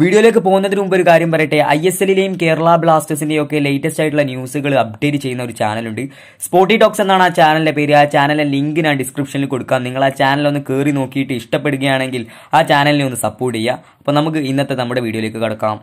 വീഡിയോയിലേക്ക് പോകുന്നതിന് മുമ്പ് ഒരു കാര്യം പറയട്ടെ ഐ എസ് എല്ലിലെയും കേരള ബ്ലാസ്റ്റേഴ്സിന്റെയും ഒക്കെ ലേറ്റസ്റ്റ് ആയിട്ടുള്ള ന്യൂസുകൾ അപ്ഡേറ്റ് ചെയ്യുന്ന ഒരു ചാനലുണ്ട് സ്പോട്ടി ടോക്സ് എന്നാണ് ആ ചാനലിന്റെ പേര് ആ ചാനലിന്റെ ലിങ്ക് ഞാൻ ഡിസ്ക്രിപ്ഷനിൽ കൊടുക്കാം നിങ്ങൾ ആ ചാനൽ ഒന്ന് കയറി നോക്കിയിട്ട് ഇഷ്ടപ്പെടുകയാണെങ്കിൽ ആ ചാനലിനെ ഒന്ന് സപ്പോർട്ട് ചെയ്യുക അപ്പോൾ നമുക്ക് ഇന്നത്തെ നമ്മുടെ വീഡിയോയിലേക്ക് കടക്കാം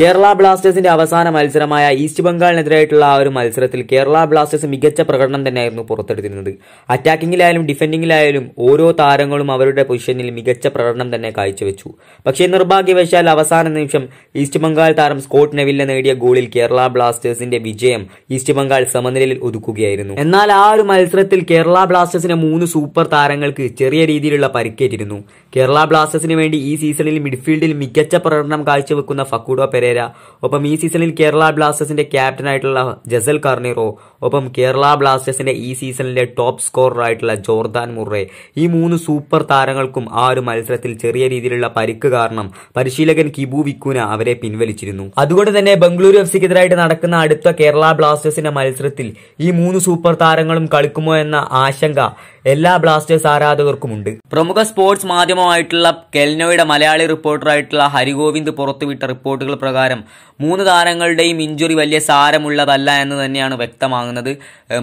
കേരള ബ്ലാസ്റ്റേഴ്സിന്റെ അവസാന മത്സരമായ ഈസ്റ്റ് ബംഗാളിനെതിരായിട്ടുള്ള ആ ഒരു മത്സരത്തിൽ കേരള ബ്ലാസ്റ്റേഴ്സ് മികച്ച പ്രകടനം തന്നെയായിരുന്നു പുറത്തെടുത്തിരുന്നത് അറ്റാക്കിങ്ങിലായാലും ഡിഫെൻഡിങ്ങിലായാലും ഓരോ താരങ്ങളും അവരുടെ പൊസിഷനിൽ മികച്ച പ്രകടനം തന്നെ കാഴ്ചവെച്ചു പക്ഷേ നിർഭാഗ്യവശാൽ അവസാന നിമിഷം ഈസ്റ്റ് ബംഗാൾ താരം സ്കോട്ട് നെവിലിനെ നേടിയ ഗോളിൽ കേരള ബ്ലാസ്റ്റേഴ്സിന്റെ വിജയം ഈസ്റ്റ് ബംഗാൾ സമനിലയിൽ ഒതുക്കുകയായിരുന്നു എന്നാൽ ആ ഒരു മത്സരത്തിൽ കേരള ബ്ലാസ്റ്റേഴ്സിന്റെ മൂന്ന് സൂപ്പർ താരങ്ങൾക്ക് ചെറിയ രീതിയിലുള്ള പരിക്കേറ്റിരുന്നു കേരള ബ്ലാസ്റ്റേഴ്സിന് വേണ്ടി ഈ സീസണിൽ മിഡ്ഫീൽഡിൽ മികച്ച പ്രകടനം കാഴ്ചവെക്കുന്ന ഫക്കൂഡോ പെരെ പെരേര ഒപ്പം ഈ സീസണിൽ കേരള ബ്ലാസ്റ്റേഴ്സിന്റെ ക്യാപ്റ്റനായിട്ടുള്ള ജസൽ കർണിറോ ഒപ്പം കേരള ബ്ലാസ്റ്റേഴ്സിന്റെ ഈ സീസണിലെ ടോപ്പ് സ്കോറർ ആയിട്ടുള്ള ജോർദാൻ മുറെ ഈ മൂന്ന് സൂപ്പർ താരങ്ങൾക്കും ആ ഒരു മത്സരത്തിൽ ചെറിയ രീതിയിലുള്ള പരിക്ക് കാരണം പരിശീലകൻ കിബു വിക്കുന അവരെ പിൻവലിച്ചിരുന്നു അതുകൊണ്ട് തന്നെ ബംഗളൂരു എഫ് സിക്കെതിരായിട്ട് നടക്കുന്ന അടുത്ത കേരള ബ്ലാസ്റ്റേഴ്സിന്റെ മത്സരത്തിൽ ഈ മൂന്ന് സൂപ്പർ താരങ്ങളും കളിക്കുമോ എന്ന ആശങ്ക എല്ലാ ബ്ലാസ്റ്റേഴ്സ് ആരാധകർക്കും ഉണ്ട് പ്രമുഖ സ്പോർട്സ് മാധ്യമമായിട്ടുള്ള കെൽനോയുടെ മലയാളി റിപ്പോർട്ടറായിട്ടുള്ള ഹരിഗോവിന്ദ് പുറത്തുവിട്ട റിപ്പോർട്ടുകൾ പ്രകാരം പ്രകാരം മൂന്ന് താരങ്ങളുടെയും ഇഞ്ചുറി വലിയ സാരമുള്ളതല്ല എന്ന് തന്നെയാണ് വ്യക്തമാകുന്നത്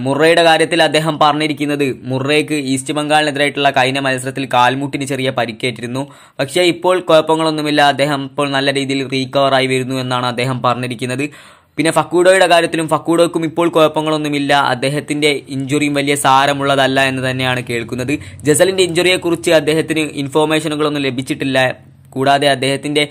മുറയുടെ കാര്യത്തിൽ അദ്ദേഹം പറഞ്ഞിരിക്കുന്നത് മുറയ്ക്ക് ഈസ്റ്റ് ബംഗാളിനെതിരായിട്ടുള്ള കഴിഞ്ഞ മത്സരത്തിൽ കാൽമുട്ടിന് ചെറിയ പരിക്കേറ്റിരുന്നു പക്ഷേ ഇപ്പോൾ കുഴപ്പങ്ങളൊന്നുമില്ല അദ്ദേഹം ഇപ്പോൾ നല്ല രീതിയിൽ ആയി വരുന്നു എന്നാണ് അദ്ദേഹം പറഞ്ഞിരിക്കുന്നത് പിന്നെ ഫക്കൂഡോയുടെ കാര്യത്തിലും ഫക്കൂഡോയ്ക്കും ഇപ്പോൾ കുഴപ്പങ്ങളൊന്നുമില്ല അദ്ദേഹത്തിൻ്റെ ഇഞ്ചുറിയും വലിയ സാരമുള്ളതല്ല എന്ന് തന്നെയാണ് കേൾക്കുന്നത് ജസലിൻ്റെ ഇഞ്ചുറിയെക്കുറിച്ച് അദ്ദേഹത്തിന് ഇൻഫോർമേഷനുകളൊന്നും ലഭിച്ചിട്ടില്ല കൂടാതെ അദ്ദേഹത്തിന്റെ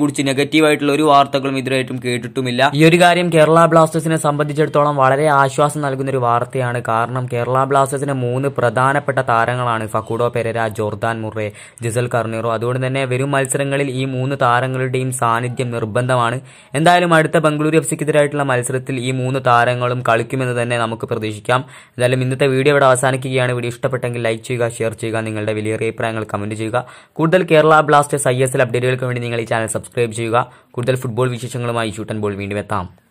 കുറിച്ച് നെഗറ്റീവായിട്ടുള്ള ഒരു വാർത്തകളും ഇതുവരെയായിട്ടും കേട്ടിട്ടുമില്ല ഈ ഒരു കാര്യം കേരള ബ്ലാസ്റ്റേഴ്സിനെ സംബന്ധിച്ചിടത്തോളം വളരെ ആശ്വാസം നൽകുന്ന ഒരു വാർത്തയാണ് കാരണം കേരള ബ്ലാസ്റ്റേഴ്സിന് മൂന്ന് പ്രധാനപ്പെട്ട താരങ്ങളാണ് Facundo Pereyra Jordan Murray Jessel Carneiro അതുകൊണ്ട് തന്നെ വരും മത്സരങ്ങളിൽ ഈ മൂന്ന് താരങ്ങളുടെയും സാന്നിധ്യം നിർബന്ധമാണ് എന്തായാലും അടുത്ത ബംഗളൂരു എഫ് സിക്കെതിരായിട്ടുള്ള മത്സരത്തിൽ ഈ മൂന്ന് താരങ്ങളും കളിക്കുമെന്ന് തന്നെ നമുക്ക് പ്രതീക്ഷിക്കാം എന്തായാലും ഇന്നത്തെ വീഡിയോ ഇവിടെ അവസാനിക്കുകയാണ് വീഡിയോ ഇഷ്ടപ്പെട്ടെങ്കിൽ ലൈക്ക് ചെയ്യുക ഷെയർ ചെയ്യുക നിങ്ങളുടെ വലിയ അഭിപ്രായങ്ങൾ കമന്റ് ചെയ്യുക കൂടുതൽ Kerala Blasters I S L അപ്ഡേറ്റുകൾക്ക് വേണ്ടി നിങ്ങൾ ഈ ചാനൽ സബ്സ്ക്രൈബ് ചെയ്യുക കൂടുതൽ ഫുട്ബോൾ വിശേഷങ്ങളുമായി ഷൂട്ടൻ ബോൾ വീണ്ടും എത്താം